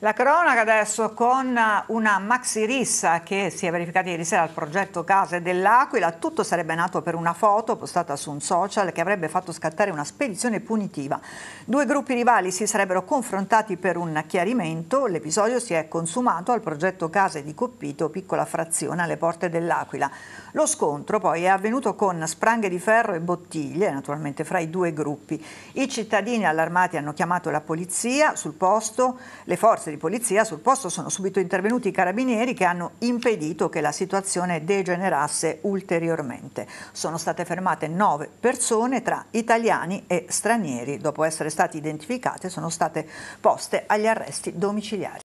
La cronaca adesso con una maxi rissa che si è verificata ieri sera al progetto Case dell'Aquila. Tutto sarebbe nato per una foto postata su un social che avrebbe fatto scattare una spedizione punitiva. Due gruppi rivali si sarebbero confrontati per un chiarimento. L'episodio si è consumato al progetto Case di Coppito, piccola frazione alle porte dell'Aquila. Lo scontro poi è avvenuto con spranghe di ferro e bottiglie, naturalmente fra i due gruppi. I cittadini allarmati hanno chiamato la polizia sul posto, le forze forze di polizia sul posto sono subito intervenuti i carabinieri che hanno impedito che la situazione degenerasse ulteriormente. Sono state fermate nove persone tra italiani e stranieri. Dopo essere state identificate sono state poste agli arresti domiciliari.